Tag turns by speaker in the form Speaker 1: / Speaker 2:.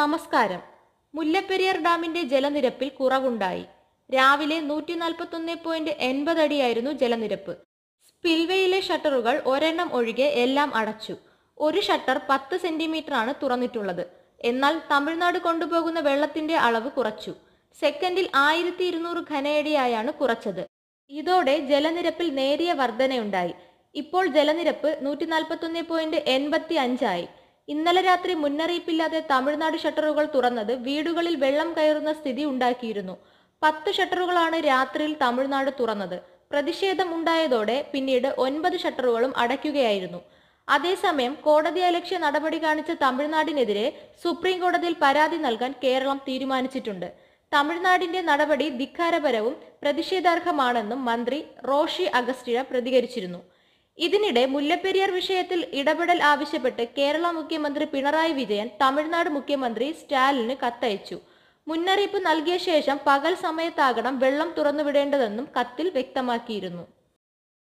Speaker 1: നമസ്കാരം മുല്ലപ്പെരിയാർ ഡാമിന്റെ ജലനിരപ്പിൽ കുറവുണ്ടായി രാവിലെ നൂറ്റി നാൽപ്പത്തൊന്ന് പോയിന്റ് എൺപത് അടിയായിരുന്നു ജലനിരപ്പ് സ്പിൽവേയിലെ ഷട്ടറുകൾ ഒരെണ്ണം ഒഴികെ എല്ലാം അടച്ചു ഒരു ഷട്ടർ പത്ത് സെന്റിമീറ്ററാണ് തുറന്നിട്ടുള്ളത് എന്നാൽ തമിഴ്നാട് കൊണ്ടുപോകുന്ന വെള്ളത്തിന്റെ അളവ് കുറച്ചു സെക്കൻഡിൽ ആയിരത്തി ഇരുന്നൂറ് ഘനയടിയായാണ് കുറച്ചത് ഇതോടെ ജലനിരപ്പിൽ നേരിയ വർധനയുണ്ടായി ഇപ്പോൾ ജലനിരപ്പ് നൂറ്റി ഒന്ന് പോയിന്റ് എൺപത്തി അഞ്ചായി ഇന്നലെ രാത്രി മുന്നറിയിപ്പില്ലാതെ തമിഴ്നാട് ഷട്ടറുകൾ തുറന്നത് വീടുകളിൽ വെള്ളം കയറുന്ന സ്ഥിതി ഉണ്ടാക്കിയിരുന്നു പത്ത് ഷട്ടറുകളാണ് രാത്രിയിൽ തമിഴ്നാട് തുറന്നത് പ്രതിഷേധം ഉണ്ടായതോടെ പിന്നീട് ഒൻപത് ഷട്ടറുകളും അടയ്ക്കുകയായിരുന്നു അതേസമയം കോടതി അലക്ഷ്യ നടപടി കാണിച്ച തമിഴ്നാടിനെതിരെ സുപ്രീം കോടതിയിൽ പരാതി നൽകാൻ കേരളം തീരുമാനിച്ചിട്ടുണ്ട് തമിഴ്നാടിന്റെ നടപടി ധിക്കാരപരവും പ്രതിഷേധാർഹമാണെന്നും മന്ത്രി റോഷി അഗസ്റ്റിയ പ്രതികരിച്ചിരുന്നു ഇതിനിടെ മുല്ലപ്പെരിയാർ വിഷയത്തിൽ ഇടപെടൽ ആവശ്യപ്പെട്ട് കേരള മുഖ്യമന്ത്രി പിണറായി വിജയൻ തമിഴ്നാട് മുഖ്യമന്ത്രി സ്റ്റാലിന് കത്തയച്ചു മുന്നറിയിപ്പ് നൽകിയ ശേഷം പകൽ സമയത്താകണം വെള്ളം തുറന്നുവിടേണ്ടതെന്നും കത്തിൽ വ്യക്തമാക്കിയിരുന്നു